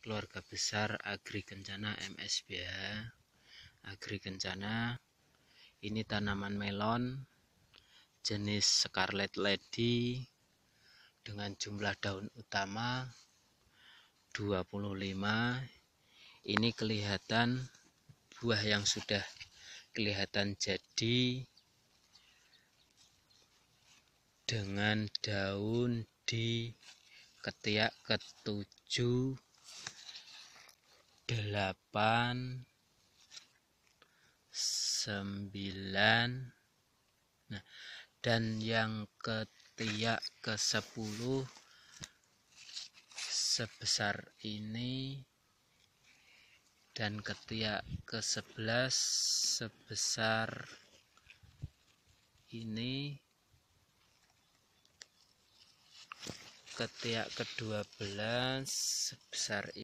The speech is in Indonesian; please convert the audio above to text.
keluarga besar Agri Kencana MSBH. Ya. Agri Kencana ini tanaman melon jenis Scarlet Lady dengan jumlah daun utama 25. Ini kelihatan buah yang sudah kelihatan jadi dengan daun di ketiak ketujuh 8 9 nah dan yang ketiak ke 10 sebesar ini dan ketiak ke 11 sebesar ini ketiak ke-12 sebesar ini